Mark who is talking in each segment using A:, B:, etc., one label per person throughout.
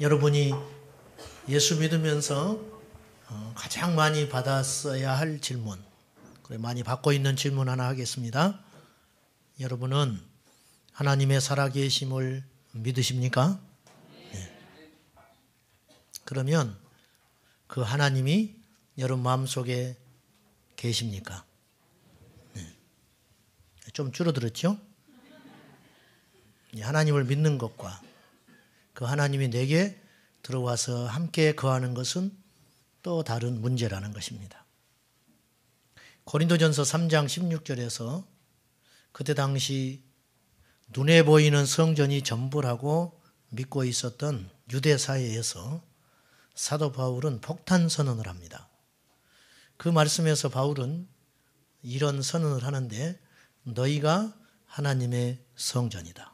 A: 여러분이 예수 믿으면서 어, 가장 많이 받았어야 할 질문, 많이 받고 있는 질문 하나 하겠습니다. 여러분은 하나님의 살아계심을 믿으십니까? 네. 그러면 그 하나님이 여러분 마음속에 계십니까? 네. 좀 줄어들었죠? 하나님을 믿는 것과 그 하나님이 내게 들어와서 함께 거하는 것은 또 다른 문제라는 것입니다. 고린도전서 3장 16절에서 그때 당시 눈에 보이는 성전이 전부라고 믿고 있었던 유대 사회에서 사도 바울은 폭탄 선언을 합니다. 그 말씀에서 바울은 이런 선언을 하는데 너희가 하나님의 성전이다.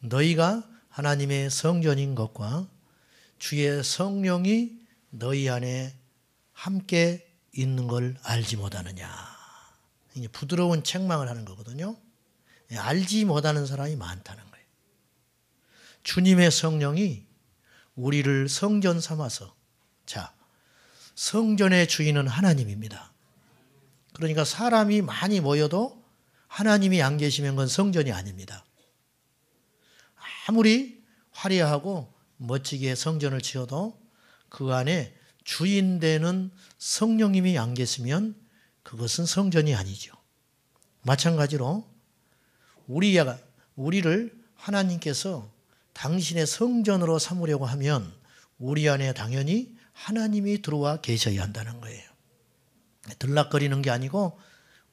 A: 너희가 하나님의 성전인 것과 주의 성령이 너희 안에 함께 있는 걸 알지 못하느냐. 이제 부드러운 책망을 하는 거거든요. 예, 알지 못하는 사람이 많다는 거예요. 주님의 성령이 우리를 성전 삼아서 자, 성전의 주인은 하나님입니다. 그러니까 사람이 많이 모여도 하나님이 안 계시면 건 성전이 아닙니다. 아무리 화려하고 멋지게 성전을 지어도 그 안에 주인 되는 성령님이 안 계시면 그것은 성전이 아니죠. 마찬가지로 우리가 우리를 하나님께서 당신의 성전으로 삼으려고 하면 우리 안에 당연히 하나님이 들어와 계셔야 한다는 거예요. 들락거리는 게 아니고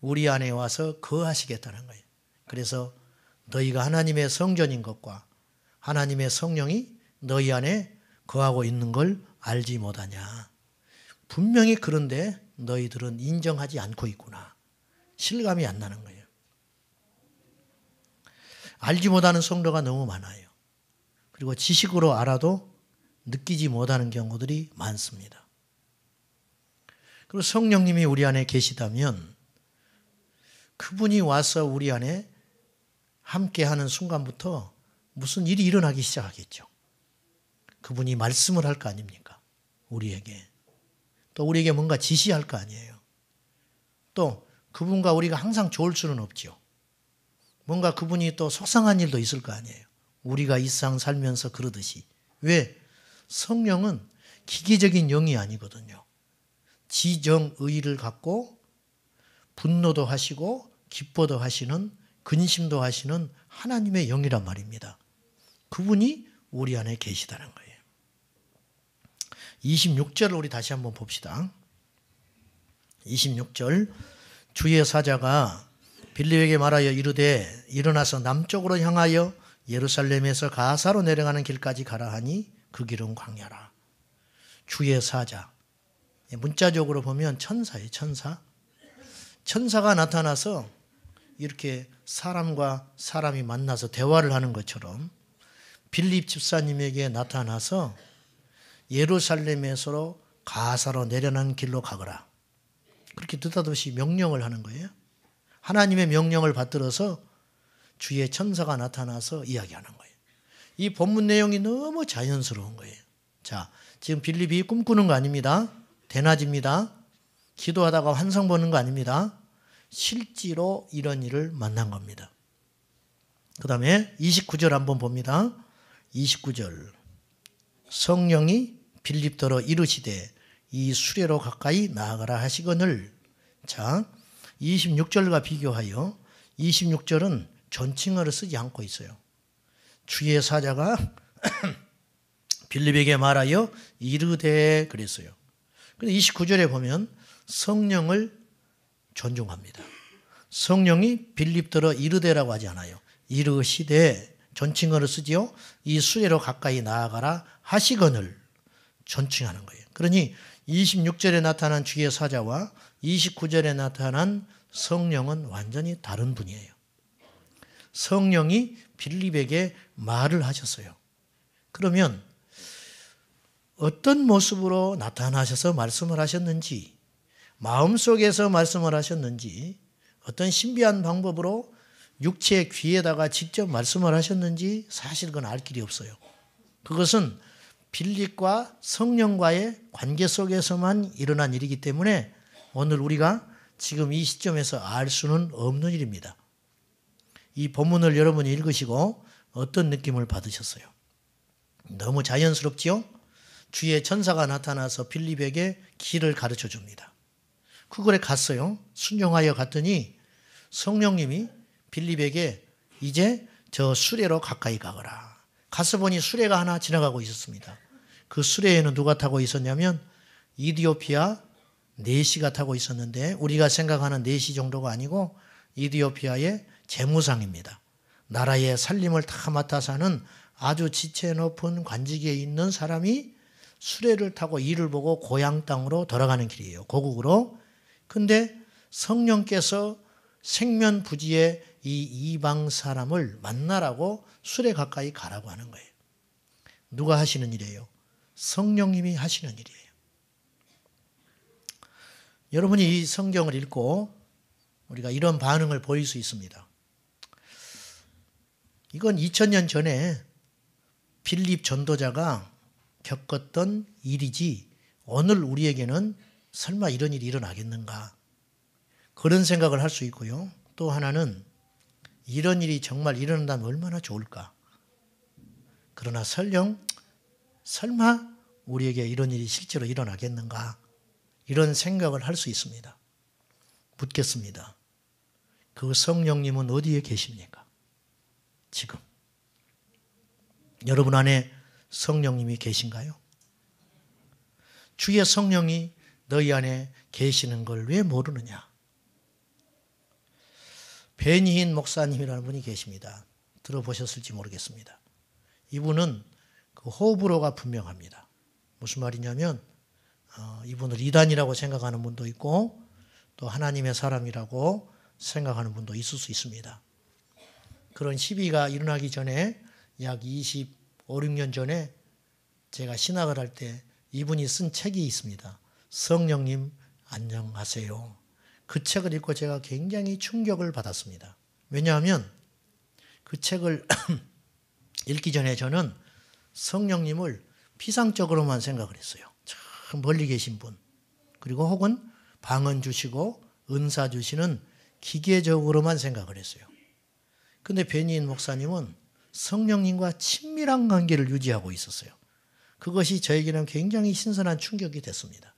A: 우리 안에 와서 거하시겠다는 거예요. 그래서 너희가 하나님의 성전인 것과 하나님의 성령이 너희 안에 거하고 있는 걸 알지 못하냐. 분명히 그런데 너희들은 인정하지 않고 있구나. 실감이 안 나는 거예요. 알지 못하는 성도가 너무 많아요. 그리고 지식으로 알아도 느끼지 못하는 경우들이 많습니다. 그리고 성령님이 우리 안에 계시다면 그분이 와서 우리 안에 함께 하는 순간부터 무슨 일이 일어나기 시작하겠죠. 그분이 말씀을 할 거 아닙니까? 우리에게. 또 우리에게 뭔가 지시할 거 아니에요. 또 그분과 우리가 항상 좋을 수는 없죠. 뭔가 그분이 또 속상한 일도 있을 거 아니에요. 우리가 일상 살면서 그러듯이. 왜? 성령은 기계적인 영이 아니거든요. 지정의를 갖고 분노도 하시고 기뻐도 하시는 근심도 하시는 하나님의 영이란 말입니다. 그분이 우리 안에 계시다는 거예요. 26절을 우리 다시 한번 봅시다. 26절 주의 사자가 빌립에게 말하여 이르되 일어나서 남쪽으로 향하여 예루살렘에서 가사로 내려가는 길까지 가라 하니 그 길은 광야라. 주의 사자. 예, 문자적으로 보면 천사예 천사. 천사가 나타나서 이렇게 사람과 사람이 만나서 대화를 하는 것처럼 빌립 집사님에게 나타나서 예루살렘에서 가사로 내려난 길로 가거라. 그렇게 뜻하듯이 명령을 하는 거예요. 하나님의 명령을 받들어서 주의 천사가 나타나서 이야기하는 거예요. 이 본문 내용이 너무 자연스러운 거예요. 자, 지금 빌립이 꿈꾸는 거 아닙니다. 대낮입니다. 기도하다가 환상 보는 거 아닙니다. 실제로 이런 일을 만난 겁니다. 그 다음에 29절 한번 봅니다. 29절 성령이 빌립더러 이르시되 이 수레로 가까이 나아가라 하시거늘 자 26절과 비교하여 26절은 전칭어를 쓰지 않고 있어요. 주의 사자가 빌립에게 말하여 이르되 그랬어요. 근데 29절에 보면 성령을 존중합니다. 성령이 빌립더러 이르되라고 하지 않아요. 이르시되 존칭어를 쓰지요. 이 수레로 가까이 나아가라 하시건을 존칭하는 거예요. 그러니 26절에 나타난 주의 사자와 29절에 나타난 성령은 완전히 다른 분이에요. 성령이 빌립에게 말을 하셨어요. 그러면 어떤 모습으로 나타나셔서 말씀을 하셨는지, 마음속에서 말씀을 하셨는지, 어떤 신비한 방법으로 육체의 귀에다가 직접 말씀을 하셨는지 사실 그건 알 길이 없어요. 그것은 빌립과 성령과의 관계 속에서만 일어난 일이기 때문에 오늘 우리가 지금 이 시점에서 알 수는 없는 일입니다. 이 본문을 여러분이 읽으시고 어떤 느낌을 받으셨어요? 너무 자연스럽지요? 주의 천사가 나타나서 빌립에게 길을 가르쳐 줍니다. 그걸에 갔어요. 순종하여 갔더니 성령님이 빌립에게 이제 저 수레로 가까이 가거라. 가서 보니 수레가 하나 지나가고 있었습니다. 그 수레에는 누가 타고 있었냐면 이디오피아 네시가 타고 있었는데 우리가 생각하는 네시 정도가 아니고 이디오피아의 재무상입니다. 나라의 살림을 다 맡아 사는 아주 지체 높은 관직에 있는 사람이 수레를 타고 이를 보고 고향 땅으로 돌아가는 길이에요. 고국으로. 근데 성령께서 생면부지에 이 이방 사람을 만나라고 술에 가까이 가라고 하는 거예요. 누가 하시는 일이에요? 성령님이 하시는 일이에요. 여러분이 이 성경을 읽고 우리가 이런 반응을 보일 수 있습니다. 이건 2000년 전에 빌립 전도자가 겪었던 일이지 오늘 우리에게는 설마 이런 일이 일어나겠는가 그런 생각을 할 수 있고요. 또 하나는 이런 일이 정말 일어난다면 얼마나 좋을까. 그러나 설령 설마 우리에게 이런 일이 실제로 일어나겠는가 이런 생각을 할 수 있습니다. 묻겠습니다. 그 성령님은 어디에 계십니까? 지금 여러분 안에 성령님이 계신가요? 주의 성령이 너희 안에 계시는 걸 왜 모르느냐? 베니힌 목사님이라는 분이 계십니다. 들어보셨을지 모르겠습니다. 이분은 그 호불호가 분명합니다. 무슨 말이냐면 어, 이분을 이단이라고 생각하는 분도 있고 또 하나님의 사람이라고 생각하는 분도 있을 수 있습니다. 그런 시비가 일어나기 전에 약 25, 6년 전에 제가 신학을 할 때 이분이 쓴 책이 있습니다. 성령님 안녕하세요. 그 책을 읽고 제가 굉장히 충격을 받았습니다. 왜냐하면 그 책을 읽기 전에 저는 성령님을 피상적으로만 생각을 했어요. 참 멀리 계신 분. 그리고 혹은 방언 주시고 은사 주시는 기계적으로만 생각을 했어요. 근데 베니인 목사님은 성령님과 친밀한 관계를 유지하고 있었어요. 그것이 저에게는 굉장히 신선한 충격이 됐습니다.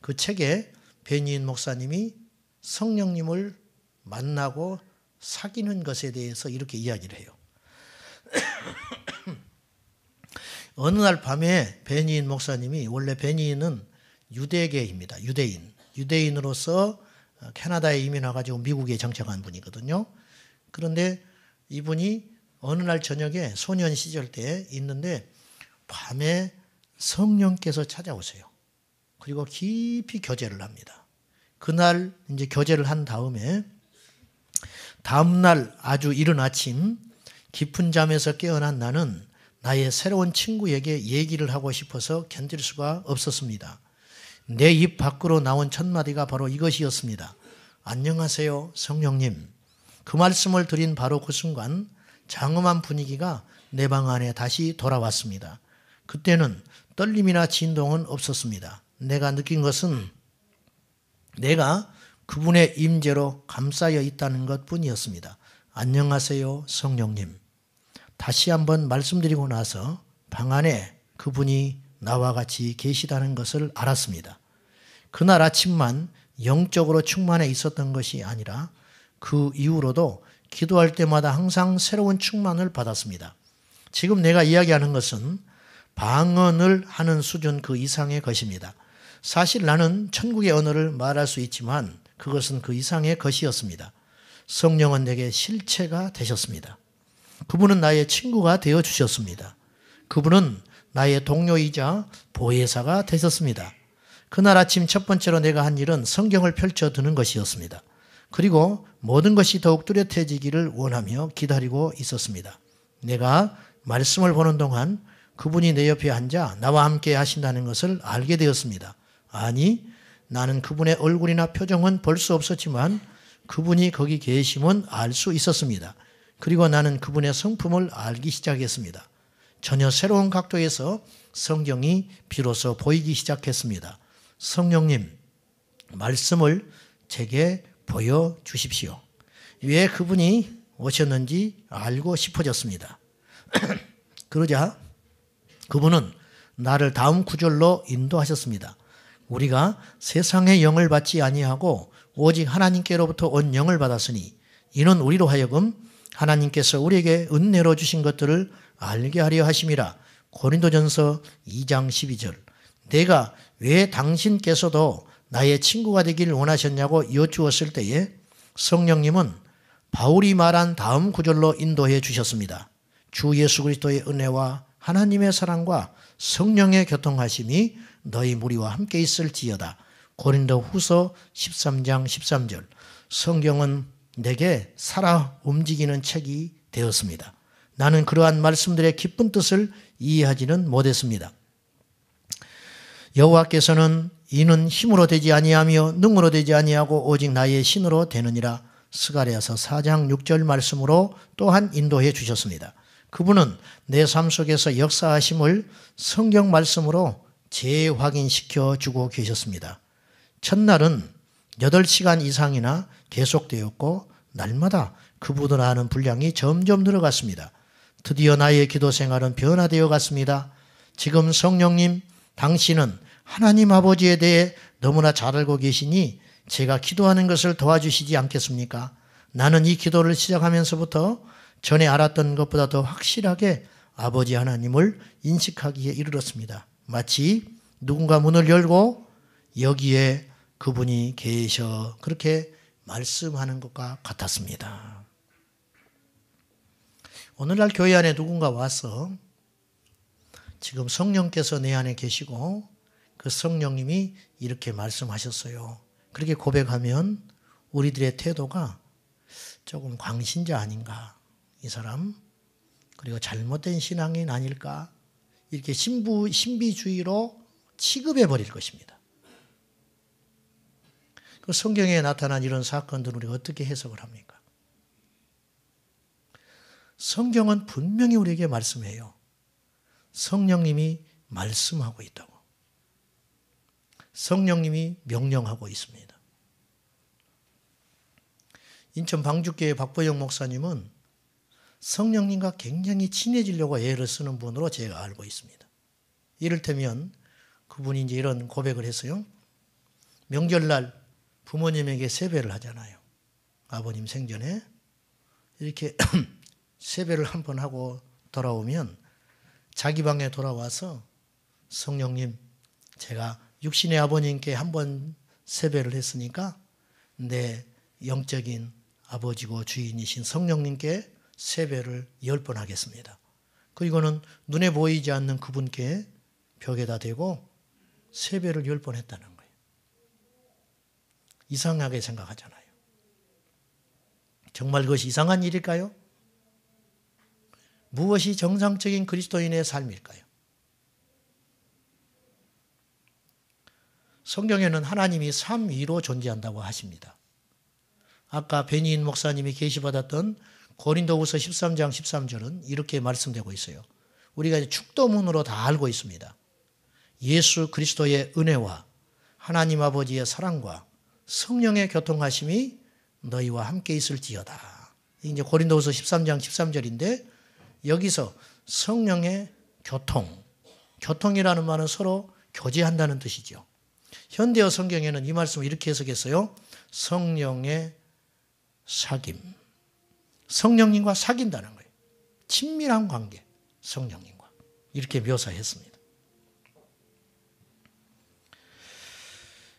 A: 그 책에 베니인 목사님이 성령님을 만나고 사귀는 것에 대해서 이렇게 이야기를 해요. 어느 날 밤에 베니인 목사님이 원래 베니인은 유대계입니다. 유대인. 유대인으로서 캐나다에 이민 와가지고 미국에 정착한 분이거든요. 그런데 이분이 어느 날 저녁에 소년 시절 때 있는데 밤에 성령께서 찾아오세요. 그리고 깊이 교제를 합니다. 그날 이제 교제를 한 다음에 다음날 아주 이른 아침 깊은 잠에서 깨어난 나는 나의 새로운 친구에게 얘기를 하고 싶어서 견딜 수가 없었습니다. 내 입 밖으로 나온 첫 마디가 바로 이것이었습니다. 안녕하세요, 성령님. 그 말씀을 드린 바로 그 순간 장엄한 분위기가 내 방 안에 다시 돌아왔습니다. 그때는 떨림이나 진동은 없었습니다. 내가 느낀 것은 내가 그분의 임재로 감싸여 있다는 것 뿐이었습니다. 안녕하세요, 성령님. 다시 한번 말씀드리고 나서 방 안에 그분이 나와 같이 계시다는 것을 알았습니다. 그날 아침만 영적으로 충만해 있었던 것이 아니라 그 이후로도 기도할 때마다 항상 새로운 충만을 받았습니다. 지금 내가 이야기하는 것은 방언을 하는 수준 그 이상의 것입니다. 사실 나는 천국의 언어를 말할 수 있지만 그것은 그 이상의 것이었습니다. 성령은 내게 실체가 되셨습니다. 그분은 나의 친구가 되어 주셨습니다. 그분은 나의 동료이자 보혜사가 되셨습니다. 그날 아침 첫 번째로 내가 한 일은 성경을 펼쳐 드는 것이었습니다. 그리고 모든 것이 더욱 뚜렷해지기를 원하며 기다리고 있었습니다. 내가 말씀을 보는 동안 그분이 내 옆에 앉아 나와 함께 하신다는 것을 알게 되었습니다. 아니, 나는 그분의 얼굴이나 표정은 볼 수 없었지만 그분이 거기 계심은 알 수 있었습니다. 그리고 나는 그분의 성품을 알기 시작했습니다. 전혀 새로운 각도에서 성경이 비로소 보이기 시작했습니다. 성령님, 말씀을 제게 보여주십시오. 왜 그분이 오셨는지 알고 싶어졌습니다. 그러자 그분은 나를 다음 구절로 인도하셨습니다. 우리가 세상의 영을 받지 아니하고 오직 하나님께로부터 온 영을 받았으니 이는 우리로 하여금 하나님께서 우리에게 은혜로 주신 것들을 알게 하려 하심이라. 고린도전서 2장 12절. 내가 왜 당신께서도 나의 친구가 되길 원하셨냐고 여쭈었을 때에 성령님은 바울이 말한 다음 구절로 인도해 주셨습니다. 주 예수 그리스도의 은혜와 하나님의 사랑과 성령의 교통하심이 너희 무리와 함께 있을지어다. 고린도 후서 13장 13절. 성경은 내게 살아 움직이는 책이 되었습니다. 나는 그러한 말씀들의 기쁜 뜻을 이해하지는 못했습니다. 여호와께서는 이는 힘으로 되지 아니하며 능으로 되지 아니하고 오직 나의 신으로 되느니라 스가랴서 4장 6절 말씀으로 또한 인도해 주셨습니다. 그분은 내 삶 속에서 역사하심을 성경 말씀으로 재확인시켜 주고 계셨습니다. 첫날은 8시간 이상이나 계속되었고 날마다 그보다 나는 분량이 점점 늘어갔습니다. 드디어 나의 기도 생활은 변화되어 갔습니다. 지금 성령님, 당신은 하나님 아버지에 대해 너무나 잘 알고 계시니 제가 기도하는 것을 도와주시지 않겠습니까? 나는 이 기도를 시작하면서부터 전에 알았던 것보다 더 확실하게 아버지 하나님을 인식하기에 이르렀습니다. 마치 누군가 문을 열고 여기에 그분이 계셔 그렇게 말씀하는 것과 같았습니다. 오늘날 교회 안에 누군가 와서 지금 성령께서 내 안에 계시고 그 성령님이 이렇게 말씀하셨어요. 그렇게 고백하면 우리들의 태도가 조금 광신자 아닌가 이 사람 그리고 잘못된 신앙인 아닐까 이렇게 신부, 신비주의로 취급해 버릴 것입니다. 그 성경에 나타난 이런 사건들을 우리가 어떻게 해석을 합니까? 성경은 분명히 우리에게 말씀해요. 성령님이 말씀하고 있다고. 성령님이 명령하고 있습니다. 인천 방주교회 박보영 목사님은 성령님과 굉장히 친해지려고 애를 쓰는 분으로 제가 알고 있습니다. 이를테면 그분이 이제 이런 고백을 했어요. 명절날 부모님에게 세배를 하잖아요. 아버님 생전에 이렇게 세배를 한 번 하고 돌아오면 자기 방에 돌아와서 성령님 제가 육신의 아버님께 한 번 세배를 했으니까 내 영적인 아버지고 주인이신 성령님께 세배를 열 번 하겠습니다. 그리고는 눈에 보이지 않는 그분께 벽에다 대고 세배를 열 번 했다는 거예요. 이상하게 생각하잖아요. 정말 그것이 이상한 일일까요? 무엇이 정상적인 그리스도인의 삶일까요? 성경에는 하나님이 삼위로 존재한다고 하십니다. 아까 베니인 목사님이 계시받았던 고린도후서 13장 13절은 이렇게 말씀되고 있어요. 우리가 이제 축도문으로 다 알고 있습니다. 예수 그리스도의 은혜와 하나님 아버지의 사랑과 성령의 교통하심이 너희와 함께 있을지어다. 이제 고린도후서 13장 13절인데 여기서 성령의 교통, 교통이라는 말은 서로 교제한다는 뜻이죠. 현대어 성경에는 이 말씀을 이렇게 해석했어요. 성령의 사귐. 성령님과 사귄다는 거예요. 친밀한 관계, 성령님과. 이렇게 묘사했습니다.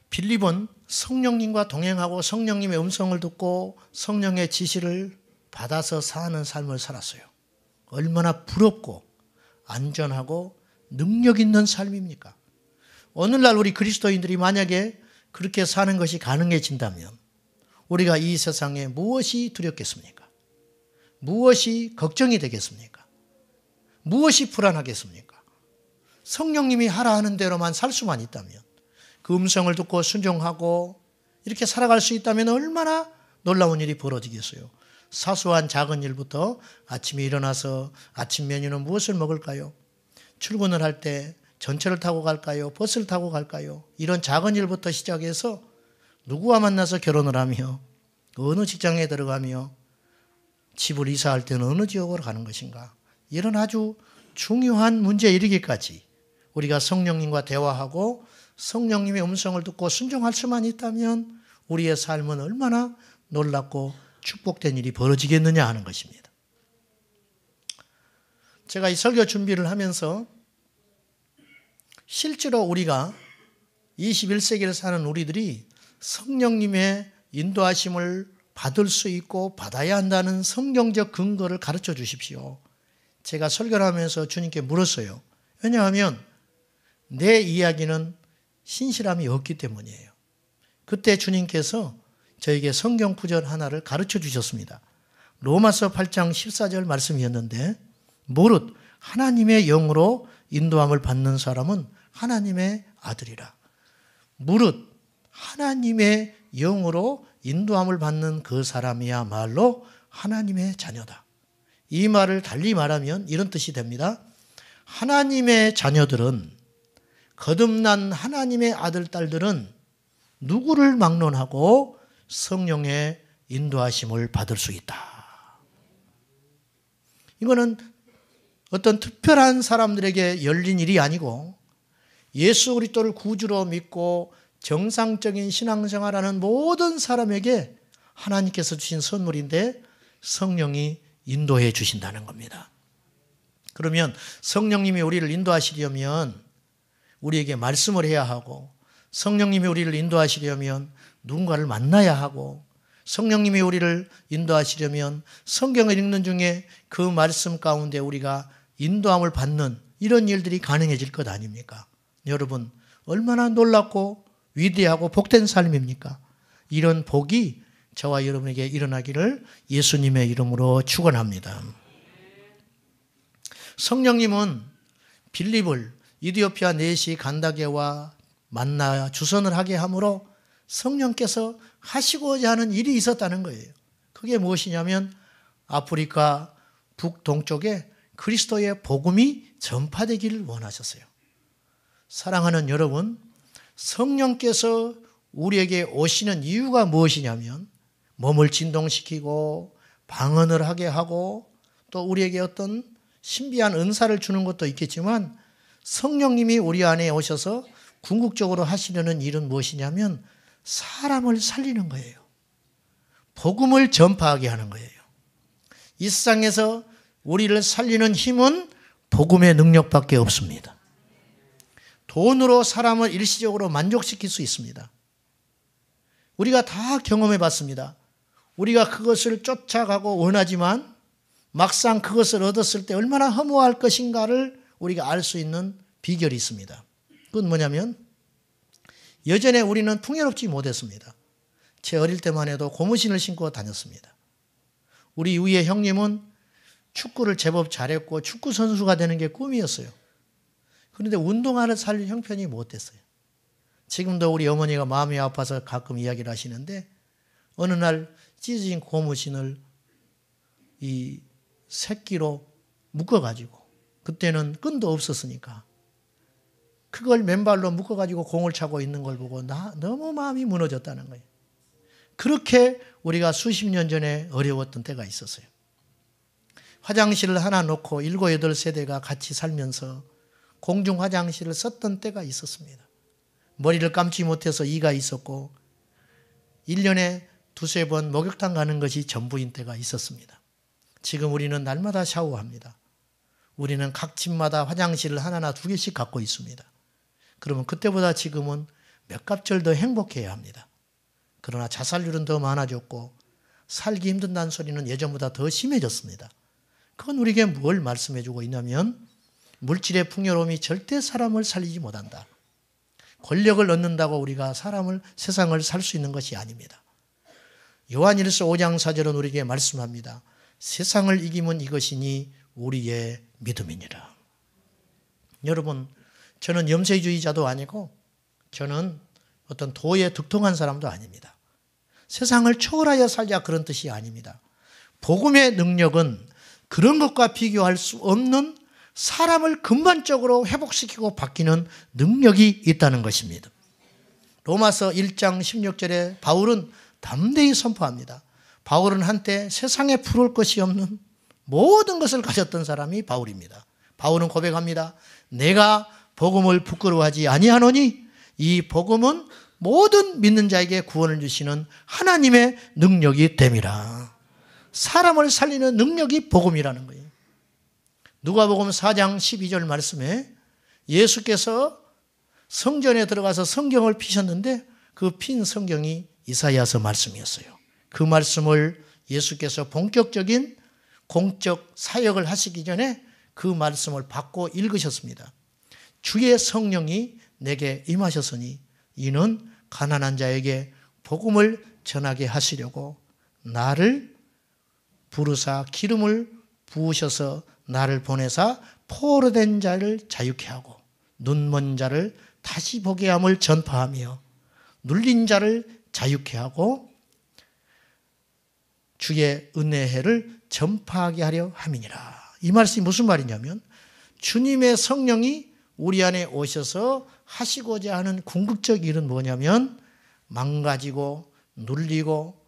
A: 빌립은 성령님과 동행하고 성령님의 음성을 듣고 성령의 지시를 받아서 사는 삶을 살았어요. 얼마나 부럽고 안전하고 능력 있는 삶입니까? 오늘날 우리 그리스도인들이 만약에 그렇게 사는 것이 가능해진다면 우리가 이 세상에 무엇이 두렵겠습니까? 무엇이 걱정이 되겠습니까? 무엇이 불안하겠습니까? 성령님이 하라 하는 대로만 살 수만 있다면, 그 음성을 듣고 순종하고 이렇게 살아갈 수 있다면 얼마나 놀라운 일이 벌어지겠어요. 사소한 작은 일부터 아침에 일어나서 아침 메뉴는 무엇을 먹을까요? 출근을 할 때 전철을 타고 갈까요? 버스를 타고 갈까요? 이런 작은 일부터 시작해서 누구와 만나서 결혼을 하며 어느 직장에 들어가며 집을 이사할 때는 어느 지역으로 가는 것인가? 이런 아주 중요한 문제에 이르기까지 우리가 성령님과 대화하고 성령님의 음성을 듣고 순종할 수만 있다면 우리의 삶은 얼마나 놀랍고 축복된 일이 벌어지겠느냐 하는 것입니다. 제가 이 설교 준비를 하면서 실제로 우리가 21세기를 사는 우리들이 성령님의 인도하심을 받을 수 있고 받아야 한다는 성경적 근거를 가르쳐 주십시오. 제가 설교를 하면서 주님께 물었어요. 왜냐하면 내 이야기는 신실함이 없기 때문이에요. 그때 주님께서 저에게 성경 구절 하나를 가르쳐 주셨습니다. 로마서 8장 14절 말씀이었는데 모릇 하나님의 영으로 인도함을 받는 사람은 하나님의 아들이라. 무릇 하나님의 영으로 인도함을 받는 그 사람이야말로 하나님의 자녀다. 이 말을 달리 말하면 이런 뜻이 됩니다. 하나님의 자녀들은 거듭난 하나님의 아들, 딸들은 누구를 막론하고 성령의 인도하심을 받을 수 있다. 이거는 어떤 특별한 사람들에게 열린 일이 아니고 예수 그리스도를 구주로 믿고 정상적인 신앙생활하는 모든 사람에게 하나님께서 주신 선물인데 성령이 인도해 주신다는 겁니다. 그러면 성령님이 우리를 인도하시려면 우리에게 말씀을 해야 하고 성령님이 우리를 인도하시려면 누군가를 만나야 하고 성령님이 우리를 인도하시려면 성경을 읽는 중에 그 말씀 가운데 우리가 인도함을 받는 이런 일들이 가능해질 것 아닙니까? 여러분, 얼마나 놀랍고 위대하고 복된 삶입니까? 이런 복이 저와 여러분에게 일어나기를 예수님의 이름으로 축원합니다. 성령님은 빌립을 이디오피아 내시 간다게와 만나 주선을 하게 하므로 성령께서 하시고자 하는 일이 있었다는 거예요. 그게 무엇이냐면 아프리카 북동쪽에 그리스도의 복음이 전파되기를 원하셨어요. 사랑하는 여러분, 성령께서 우리에게 오시는 이유가 무엇이냐면 몸을 진동시키고 방언을 하게 하고 또 우리에게 어떤 신비한 은사를 주는 것도 있겠지만 성령님이 우리 안에 오셔서 궁극적으로 하시려는 일은 무엇이냐면 사람을 살리는 거예요. 복음을 전파하게 하는 거예요. 이 세상에서 우리를 살리는 힘은 복음의 능력밖에 없습니다. 돈으로 사람을 일시적으로 만족시킬 수 있습니다. 우리가 다 경험해 봤습니다. 우리가 그것을 쫓아가고 원하지만 막상 그것을 얻었을 때 얼마나 허무할 것인가를 우리가 알 수 있는 비결이 있습니다. 그건 뭐냐면 여전에 우리는 풍요롭지 못했습니다. 제 어릴 때만 해도 고무신을 신고 다녔습니다. 우리 위의 형님은 축구를 제법 잘했고 축구 선수가 되는 게 꿈이었어요. 그런데 운동화를 살 형편이 못 됐어요. 지금도 우리 어머니가 마음이 아파서 가끔 이야기를 하시는데 어느 날 찢어진 고무신을 이 새끼로 묶어가지고 그때는 끈도 없었으니까 그걸 맨발로 묶어가지고 공을 차고 있는 걸 보고 나 너무 마음이 무너졌다는 거예요. 그렇게 우리가 수십 년 전에 어려웠던 때가 있었어요. 화장실을 하나 놓고 일곱 여덟 세대가 같이 살면서 공중 화장실을 썼던 때가 있었습니다. 머리를 감지 못해서 이가 있었고 1년에 두세 번 목욕탕 가는 것이 전부인 때가 있었습니다. 지금 우리는 날마다 샤워합니다. 우리는 각 집마다 화장실을 하나나 두 개씩 갖고 있습니다. 그러면 그때보다 지금은 몇 갑절 더 행복해야 합니다. 그러나 자살률은 더 많아졌고 살기 힘든다는 소리는 예전보다 더 심해졌습니다. 그건 우리에게 뭘 말씀해주고 있냐면 물질의 풍요로움이 절대 사람을 살리지 못한다. 권력을 얻는다고 우리가 사람을 세상을 살 수 있는 것이 아닙니다. 요한일서 5장 4절은 우리에게 말씀합니다. 세상을 이기면 이것이니 우리의 믿음이니라. 여러분, 저는 염세주의자도 아니고 저는 어떤 도에 득통한 사람도 아닙니다. 세상을 초월하여 살자 그런 뜻이 아닙니다. 복음의 능력은 그런 것과 비교할 수 없는 사람을 근본적으로 회복시키고 바뀌는 능력이 있다는 것입니다. 로마서 1장 16절에 바울은 담대히 선포합니다. 바울은 한때 세상에 부를 것이 없는 모든 것을 가졌던 사람이 바울입니다. 바울은 고백합니다. 내가 복음을 부끄러워하지 아니하노니 이 복음은 모든 믿는 자에게 구원을 주시는 하나님의 능력이 됨이라. 사람을 살리는 능력이 복음이라는 거예요. 누가복음 4장 12절 말씀에 예수께서 성전에 들어가서 성경을 피셨는데 그 핀 성경이 이사야서 말씀이었어요. 그 말씀을 예수께서 본격적인 공적 사역을 하시기 전에 그 말씀을 받고 읽으셨습니다. 주의 성령이 내게 임하셨으니 이는 가난한 자에게 복음을 전하게 하시려고 나를 부르사 기름을 부으셔서 나를 보내사 포로 된 자를 자유케 하고 눈먼 자를 다시 보게 함을 전파하며 눌린 자를 자유케 하고 주의 은혜를 전파하게 하려 함이니라. 이 말씀이 무슨 말이냐면 주님의 성령이 우리 안에 오셔서 하시고자 하는 궁극적 일은 뭐냐면 망가지고 눌리고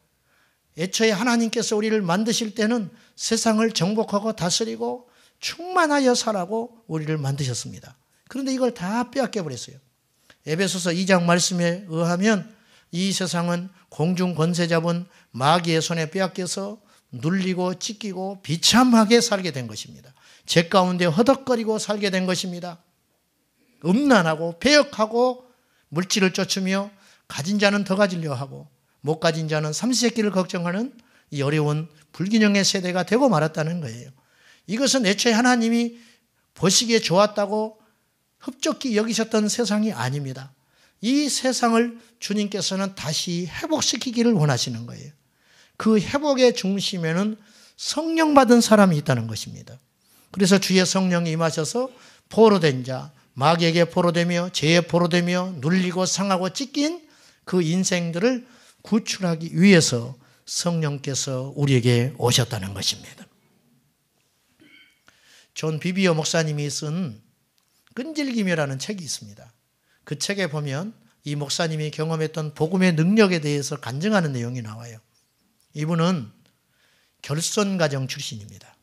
A: 애초에 하나님께서 우리를 만드실 때는 세상을 정복하고 다스리고 충만하여 살라고 우리를 만드셨습니다. 그런데 이걸 다 빼앗겨 버렸어요. 에베소서 2장 말씀에 의하면 이 세상은 공중 권세 잡은 마귀의 손에 빼앗겨서 눌리고 찢기고 비참하게 살게 된 것입니다. 제 가운데 허덕거리고 살게 된 것입니다. 음란하고 폐역하고 물질을 쫓으며 가진 자는 더 가지려 하고 못 가진 자는 삼시세끼를 걱정하는 이 어려운 불균형의 세대가 되고 말았다는 거예요. 이것은 애초에 하나님이 보시기에 좋았다고 흡족히 여기셨던 세상이 아닙니다. 이 세상을 주님께서는 다시 회복시키기를 원하시는 거예요. 그 회복의 중심에는 성령 받은 사람이 있다는 것입니다. 그래서 주의 성령이 임하셔서 포로된 자, 마귀에게 포로되며 죄에 포로되며 눌리고 상하고 찢긴 그 인생들을 구출하기 위해서 성령께서 우리에게 오셨다는 것입니다. 존 비비어 목사님이 쓴 끈질김이라는 책이 있습니다. 그 책에 보면 이 목사님이 경험했던 복음의 능력에 대해서 간증하는 내용이 나와요. 이분은 결손 가정 출신입니다.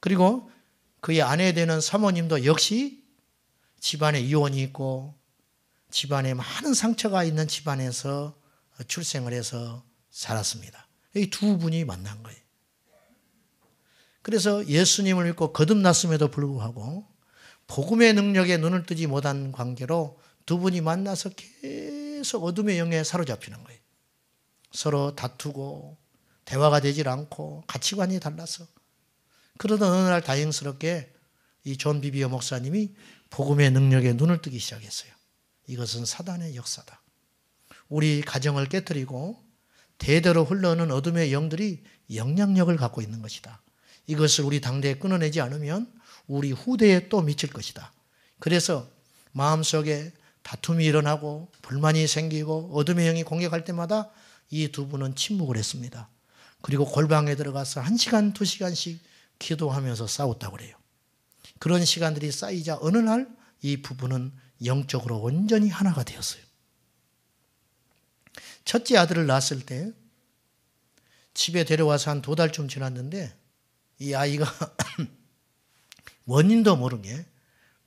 A: 그리고 그의 아내 되는 사모님도 역시 집안에 이혼이 있고 집안에 많은 상처가 있는 집안에서 출생을 해서 살았습니다. 이 두 분이 만난 거예요. 그래서 예수님을 믿고 거듭났음에도 불구하고 복음의 능력에 눈을 뜨지 못한 관계로 두 분이 만나서 계속 어둠의 영에 사로잡히는 거예요. 서로 다투고 대화가 되질 않고 가치관이 달라서 그러던 어느 날 다행스럽게 이 존 비비어 목사님이 복음의 능력에 눈을 뜨기 시작했어요. 이것은 사단의 역사다. 우리 가정을 깨뜨리고 대대로 흘러오는 어둠의 영들이 영향력을 갖고 있는 것이다. 이것을 우리 당대에 끊어내지 않으면 우리 후대에 또 미칠 것이다. 그래서 마음속에 다툼이 일어나고 불만이 생기고 어둠의 영이 공격할 때마다 이 두 분은 침묵을 했습니다. 그리고 골방에 들어가서 한 시간, 두 시간씩 기도하면서 싸웠다고 그래요. 그런 시간들이 쌓이자 어느 날 이 부부는 영적으로 온전히 하나가 되었어요. 첫째 아들을 낳았을 때 집에 데려와서 한 두 달쯤 지났는데 이 아이가 원인도 모르게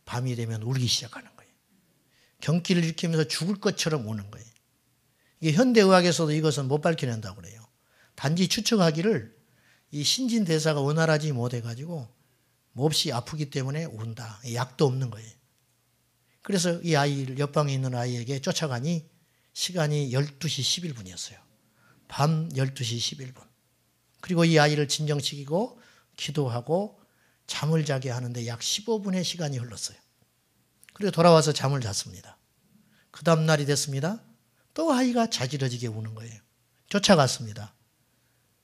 A: 밤이 되면 울기 시작하는 거예요. 경기를 일으키면서 죽을 것처럼 우는 거예요. 이게 현대의학에서도 이것은 못 밝혀낸다고 그래요. 단지 추측하기를 이 신진대사가 원활하지 못해가지고 몹시 아프기 때문에 운다. 약도 없는 거예요. 그래서 이 아이를 옆방에 있는 아이에게 쫓아가니 시간이 12시 11분이었어요. 밤 12시 11분. 그리고 이 아이를 진정시키고 기도하고 잠을 자게 하는데 약 15분의 시간이 흘렀어요. 그리고 돌아와서 잠을 잤습니다. 그 다음날이 됐습니다. 또 아이가 자지러지게 우는 거예요. 쫓아갔습니다.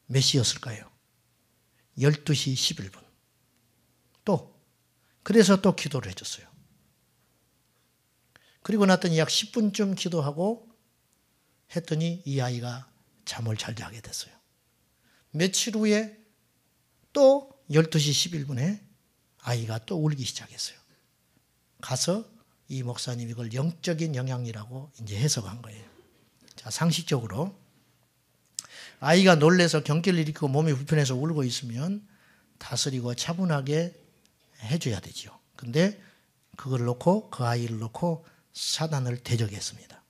A: 몇 시였을까요? 12시 11분. 또. 그래서 또 기도를 해줬어요. 그리고 났더니 약 10분쯤 기도하고 했더니 이 아이가 잠을 잘 자게 됐어요. 며칠 후에 또 12시 11분에 아이가 또 울기 시작했어요. 가서 이 목사님이 이걸 영적인 영향이라고 이제 해석한 거예요. 자, 상식적으로 아이가 놀래서 경기를 일으키고 몸이 불편해서 울고 있으면 다스리고 차분하게 해줘야 되죠. 근데 그걸 놓고 그 아이를 놓고 사단을 대적했습니다.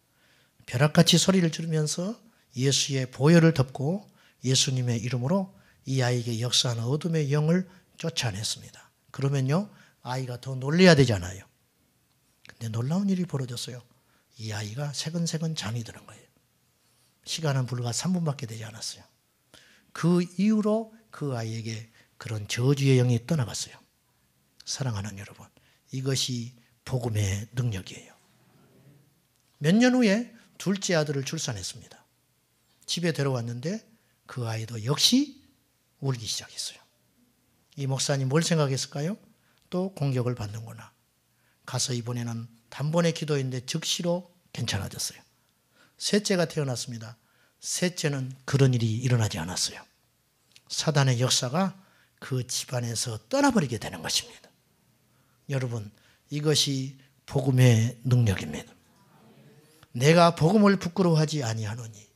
A: 벼락같이 소리를 지르면서 예수의 보혈을 덮고 예수님의 이름으로 이 아이에게 역사하는 어둠의 영을 쫓아냈습니다. 그러면요, 아이가 더 놀래야 되잖아요. 근데 놀라운 일이 벌어졌어요. 이 아이가 새근새근 잠이 드는 거예요. 시간은 불과 3분밖에 되지 않았어요. 그 이후로 그 아이에게 그런 저주의 영이 떠나갔어요. 사랑하는 여러분, 이것이 복음의 능력이에요. 몇 년 후에 둘째 아들을 출산했습니다. 집에 데려왔는데 그 아이도 역시 울기 시작했어요. 이 목사님 뭘 생각했을까요? 또 공격을 받는구나. 가서 이번에는 단번에 기도했는데 즉시로 괜찮아졌어요. 셋째가 태어났습니다. 셋째는 그런 일이 일어나지 않았어요. 사단의 역사가 그 집안에서 떠나버리게 되는 것입니다. 여러분, 이것이 복음의 능력입니다. 내가 복음을 부끄러워하지 아니하노니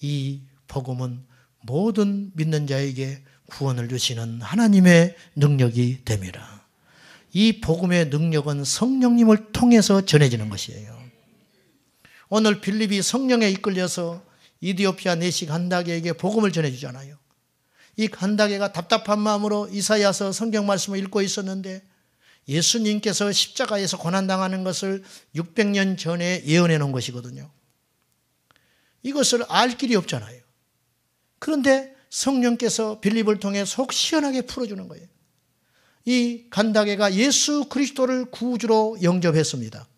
A: 이 복음은 모든 믿는 자에게 구원을 주시는 하나님의 능력이 됩니다. 이 복음의 능력은 성령님을 통해서 전해지는 것이에요. 오늘 빌립이 성령에 이끌려서 이디오피아 내시 간다게에게 복음을 전해주잖아요. 이 간다게가 답답한 마음으로 이사야서 성경 말씀을 읽고 있었는데 예수님께서 십자가에서 고난당하는 것을 600년 전에 예언해 놓은 것이거든요. 이것을 알 길이 없잖아요. 그런데 성령께서 빌립을 통해 속 시원하게 풀어주는 거예요. 이 간다게가 예수 그리스도를 구주로 영접했습니다.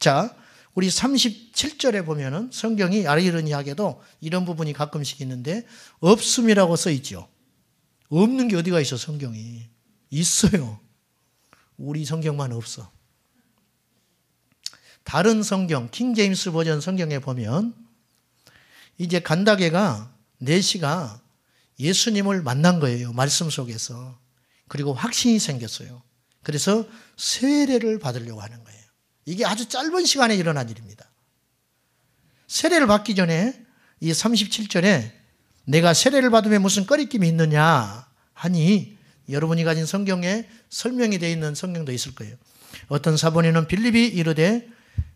A: 자, 우리 37절에 보면은 성경이 아리러니하게도 이런 부분이 가끔씩 있는데 없음이라고 써 있죠. 없는 게 어디가 있어 성경이 있어요. 우리 성경만 없어. 다른 성경 킹 제임스 버전 성경에 보면 이제 간다게가 내시가 예수님을 만난 거예요. 말씀 속에서. 그리고 확신이 생겼어요. 그래서 세례를 받으려고 하는 거예요. 이게 아주 짧은 시간에 일어난 일입니다. 세례를 받기 전에 이 37절에 내가 세례를 받으면 무슨 꺼리낌이 있느냐 하니 여러분이 가진 성경에 설명이 되어 있는 성경도 있을 거예요. 어떤 사본에는 빌립이 이르되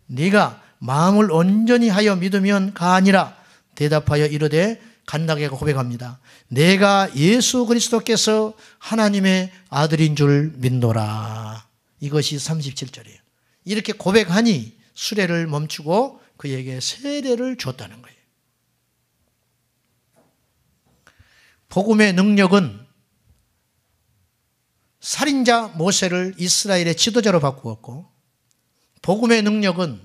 A: 네가 마음을 온전히 하여 믿으면 가니라 대답하여 이르되 간나게 고백합니다. 내가 예수 그리스도께서 하나님의 아들인 줄 믿노라. 이것이 37절이에요. 이렇게 고백하니 수레를 멈추고 그에게 세례를 줬다는 거예요. 복음의 능력은 살인자 모세를 이스라엘의 지도자로 바꾸었고 복음의 능력은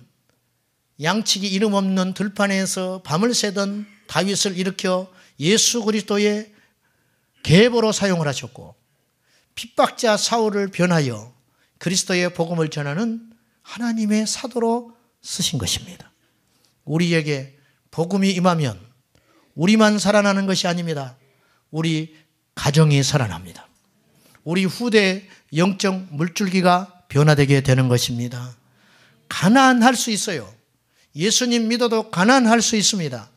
A: 양치기 이름 없는 들판에서 밤을 새던 다윗을 일으켜 예수 그리스도의 계보로 사용을 하셨고 핍박자 사울을 변하여 그리스도의 복음을 전하는 하나님의 사도로 쓰신 것입니다. 우리에게 복음이 임하면 우리만 살아나는 것이 아닙니다. 우리 가정이 살아납니다. 우리 후대 영적 물줄기가 변화되게 되는 것입니다. 가난할 수 있어요. 예수님 믿어도 가난할 수 있습니다.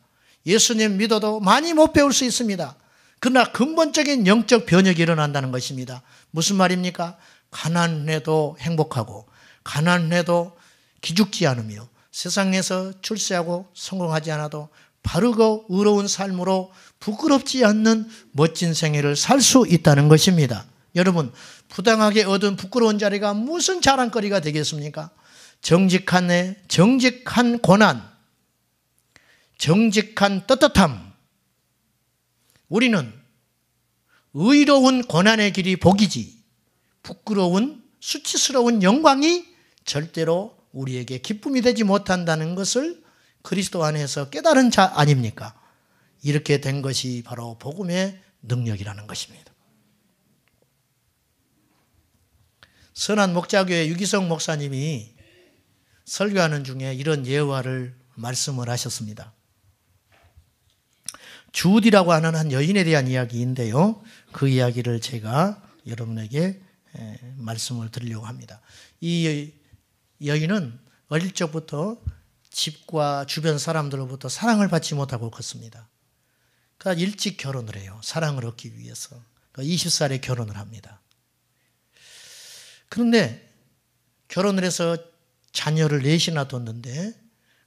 A: 예수님 믿어도 많이 못 배울 수 있습니다. 그러나 근본적인 영적 변혁이 일어난다는 것입니다. 무슨 말입니까? 가난해도 행복하고 가난해도 기죽지 않으며 세상에서 출세하고 성공하지 않아도 바르고 의로운 삶으로 부끄럽지 않는 멋진 생애를 살 수 있다는 것입니다. 여러분, 부당하게 얻은 부끄러운 자리가 무슨 자랑거리가 되겠습니까? 정직한 애, 정직한 고난, 정직한 떳떳함. 우리는 의로운 고난의 길이 복이지 부끄러운 수치스러운 영광이 절대로 우리에게 기쁨이 되지 못한다는 것을 그리스도 안에서 깨달은 자 아닙니까? 이렇게 된 것이 바로 복음의 능력이라는 것입니다. 선한 목자교회 유기성 목사님이 설교하는 중에 이런 예화를 말씀을 하셨습니다. 주디라고 하는 한 여인에 대한 이야기인데요. 그 이야기를 제가 여러분에게 말씀을 드리려고 합니다. 이 여인은 어릴 적부터 집과 주변 사람들로부터 사랑을 받지 못하고 컸습니다. 그러니까 일찍 결혼을 해요. 사랑을 얻기 위해서. 그러니까 20살에 결혼을 합니다. 그런데 결혼을 해서 자녀를 넷이나 뒀는데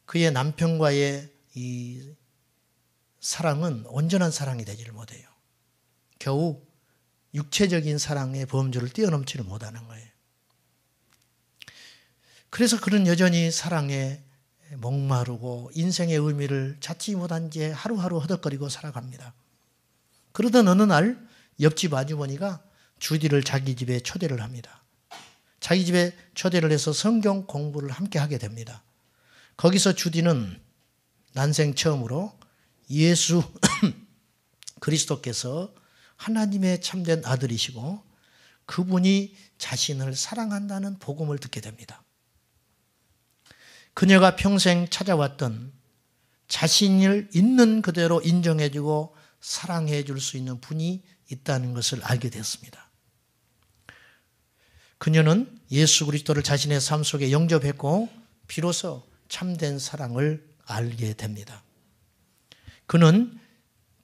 A: 그의 남편과의 이 사랑은 온전한 사랑이 되지를 못해요. 겨우 육체적인 사랑의 범주를 뛰어넘지를 못하는 거예요. 그래서 그는 여전히 사랑에 목마르고 인생의 의미를 찾지 못한 채 하루하루 허덕거리고 살아갑니다. 그러던 어느 날 옆집 아주머니가 주디를 자기 집에 초대를 합니다. 자기 집에 초대를 해서 성경 공부를 함께 하게 됩니다. 거기서 주디는 난생 처음으로 예수 그리스도께서 하나님의 참된 아들이시고 그분이 자신을 사랑한다는 복음을 듣게 됩니다. 그녀가 평생 찾아왔던 자신을 있는 그대로 인정해주고 사랑해 줄 수 있는 분이 있다는 것을 알게 됐습니다. 그녀는 예수 그리스도를 자신의 삶 속에 영접했고 비로소 참된 사랑을 알게 됩니다. 그는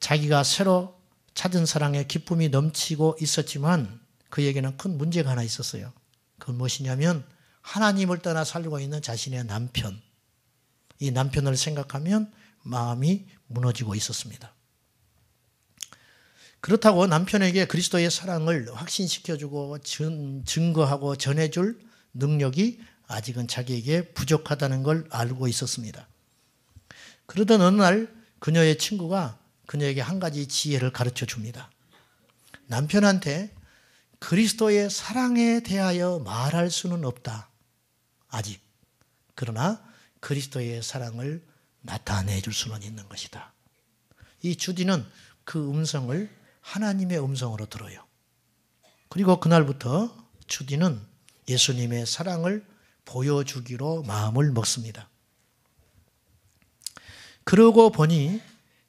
A: 자기가 새로 찾은 사랑에 기쁨이 넘치고 있었지만 그에게는 큰 문제가 하나 있었어요. 그건 무엇이냐면 하나님을 떠나 살고 있는 자신의 남편. 이 남편을 생각하면 마음이 무너지고 있었습니다. 그렇다고 남편에게 그리스도의 사랑을 확신시켜주고 증거하고 전해줄 능력이 아직은 자기에게 부족하다는 걸 알고 있었습니다. 그러던 어느 날 그녀의 친구가 그녀에게 한 가지 지혜를 가르쳐 줍니다. 남편한테 그리스도의 사랑에 대하여 말할 수는 없다. 아직. 그러나 그리스도의 사랑을 나타내 줄 수는 있는 것이다. 이 주디는 그 음성을 하나님의 음성으로 들어요. 그리고 그날부터 주디는 예수님의 사랑을 보여주기로 마음을 먹습니다. 그러고 보니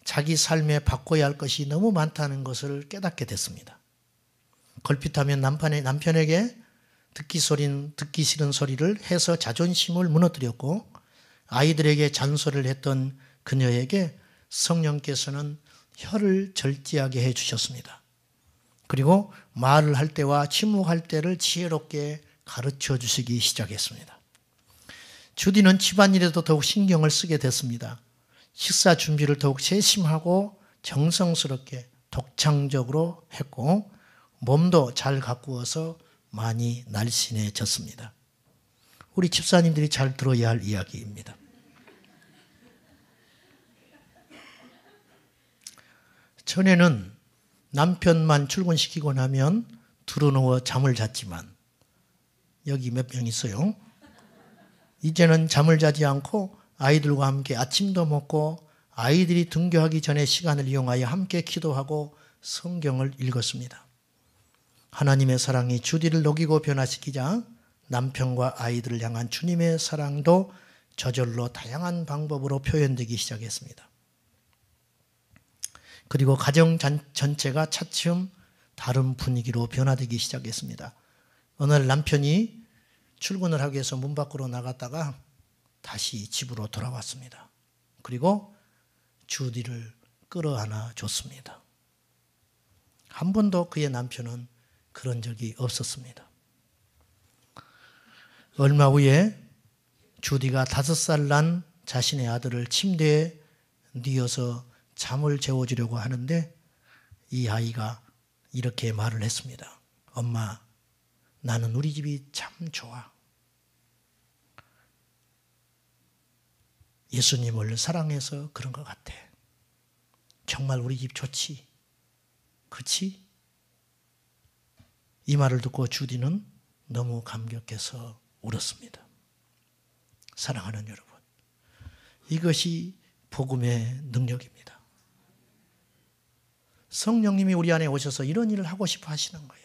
A: 자기 삶에 바꿔야 할 것이 너무 많다는 것을 깨닫게 됐습니다. 걸핏하면 남편에, 남편에게 듣기 소린, 듣기 싫은 소리를 해서 자존심을 무너뜨렸고 아이들에게 잔소리를 했던 그녀에게 성령께서는 혀를 절제하게 해 주셨습니다. 그리고 말을 할 때와 침묵할 때를 지혜롭게 가르쳐 주시기 시작했습니다. 주디는 집안일에도 더욱 신경을 쓰게 됐습니다. 식사 준비를 더욱 세심하고 정성스럽게 독창적으로 했고 몸도 잘 가꾸어서 많이 날씬해졌습니다. 우리 집사님들이 잘 들어야 할 이야기입니다. 전에는 남편만 출근시키고 나면 드러누워 잠을 잤지만 여기 몇 명 있어요. 이제는 잠을 자지 않고 아이들과 함께 아침도 먹고 아이들이 등교하기 전에 시간을 이용하여 함께 기도하고 성경을 읽었습니다. 하나님의 사랑이 주디를 녹이고 변화시키자 남편과 아이들을 향한 주님의 사랑도 저절로 다양한 방법으로 표현되기 시작했습니다. 그리고 가정 전체가 차츰 다른 분위기로 변화되기 시작했습니다. 어느 날 남편이 출근을 하기 위해서 문 밖으로 나갔다가 다시 집으로 돌아왔습니다. 그리고 주디를 끌어안아 줬습니다. 한 번도 그의 남편은 그런 적이 없었습니다. 얼마 후에 주디가 다섯 살 난 자신의 아들을 침대에 뉘어서 잠을 재워주려고 하는데 이 아이가 이렇게 말을 했습니다. 엄마, 나는 우리 집이 참 좋아. 예수님을 사랑해서 그런 것 같아. 정말 우리 집 좋지. 그치? 이 말을 듣고 주디는 너무 감격해서 울었습니다. 사랑하는 여러분, 이것이 복음의 능력입니다. 성령님이 우리 안에 오셔서 이런 일을 하고 싶어 하시는 거예요.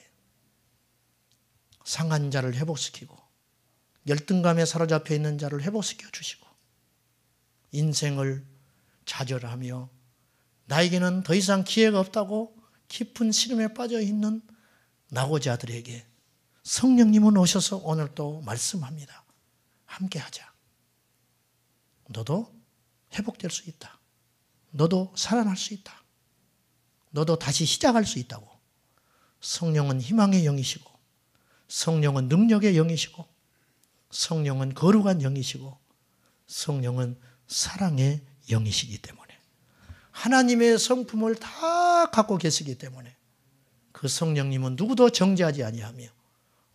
A: 상한 자를 회복시키고, 열등감에 사로잡혀 있는 자를 회복시켜 주시고, 인생을 좌절하며 나에게는 더 이상 기회가 없다고 깊은 시름에 빠져 있는 나고자들에게 성령님은 오셔서 오늘 또 말씀합니다. 함께 하자. 너도 회복될 수 있다. 너도 살아날 수 있다. 너도 다시 시작할 수 있다고. 성령은 희망의 영이시고, 성령은 능력의 영이시고, 성령은 거룩한 영이시고, 성령은 사랑의 영이시기 때문에 하나님의 성품을 다 갖고 계시기 때문에 그 성령님은 누구도 정죄하지 아니하며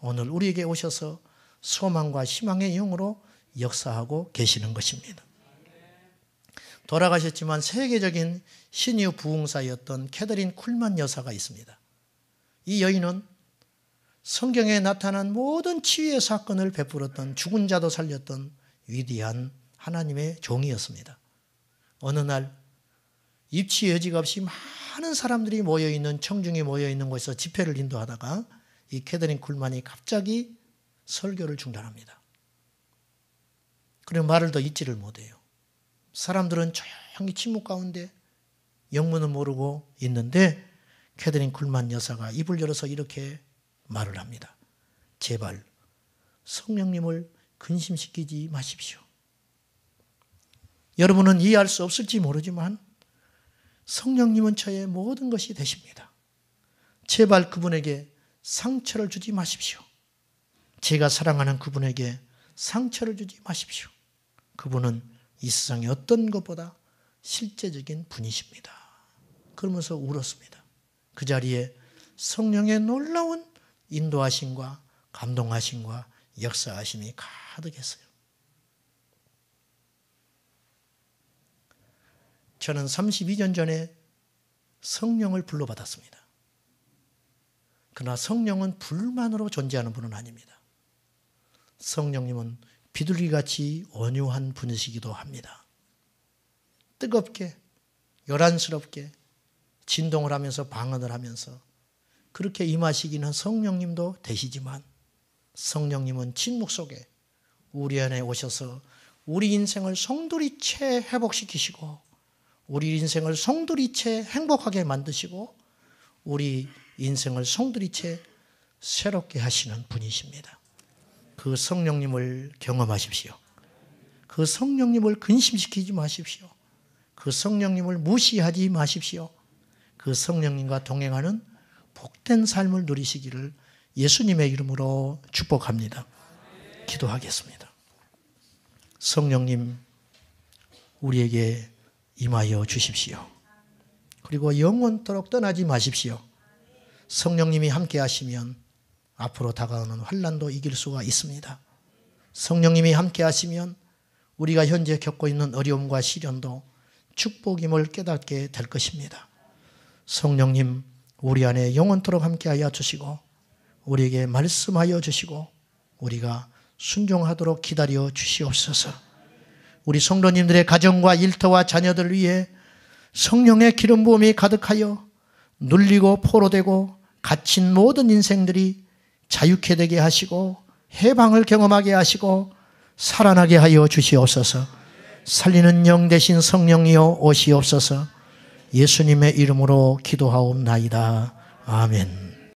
A: 오늘 우리에게 오셔서 소망과 희망의 영으로 역사하고 계시는 것입니다. 돌아가셨지만 세계적인 신유 부흥사였던 캐더린 쿨만 여사가 있습니다. 이 여인은 성경에 나타난 모든 치유의 사건을 베풀었던 죽은 자도 살렸던 위대한 하나님의 종이었습니다. 어느 날 입치 여지없이 많은 사람들이 모여 있는 청중이 모여 있는 곳에서 집회를 인도하다가 이 캐더린 쿨만이 갑자기 설교를 중단합니다. 그리고 말을 더 잊지를 못해요. 사람들은 조용히 침묵 가운데 영문은 모르고 있는데 캐더린 쿨만 여사가 입을 열어서 이렇게 말을 합니다. 제발 성령님을 근심시키지 마십시오. 여러분은 이해할 수 없을지 모르지만 성령님은 저의 모든 것이 되십니다. 제발 그분에게 상처를 주지 마십시오. 제가 사랑하는 그분에게 상처를 주지 마십시오. 그분은 이 세상의 어떤 것보다 실제적인 분이십니다. 그러면서 울었습니다. 그 자리에 성령의 놀라운 인도하심과 감동하심과 역사하심이 가득했어요. 저는 32년 전에 성령을 불러받았습니다. 그러나 성령은 불만으로 존재하는 분은 아닙니다. 성령님은 비둘기같이 온유한 분이시기도 합니다. 뜨겁게, 요란스럽게 진동을 하면서 방언을 하면서 그렇게 임하시기는 성령님도 되시지만 성령님은 침묵 속에 우리 안에 오셔서 우리 인생을 송두리째 회복시키시고 우리 인생을 성두리째 행복하게 만드시고 우리 인생을 성두리째 새롭게 하시는 분이십니다. 그 성령님을 경험하십시오. 그 성령님을 근심시키지 마십시오. 그 성령님을 무시하지 마십시오. 그 성령님과 동행하는 복된 삶을 누리시기를 예수님의 이름으로 축복합니다. 기도하겠습니다. 성령님, 우리에게 임하여 주십시오. 그리고 영원토록 떠나지 마십시오. 성령님이 함께 하시면 앞으로 다가오는 환란도 이길 수가 있습니다. 성령님이 함께 하시면 우리가 현재 겪고 있는 어려움과 시련도 축복임을 깨닫게 될 것입니다. 성령님 우리 안에 영원토록 함께하여 주시고 우리에게 말씀하여 주시고 우리가 순종하도록 기다려 주시옵소서. 우리 성도님들의 가정과 일터와 자녀들 위해 성령의 기름 부음이 가득하여 눌리고 포로되고 갇힌 모든 인생들이 자유케 되게 하시고 해방을 경험하게 하시고 살아나게 하여 주시옵소서. 살리는 영 대신 성령이여 오시옵소서. 예수님의 이름으로 기도하옵나이다. 아멘.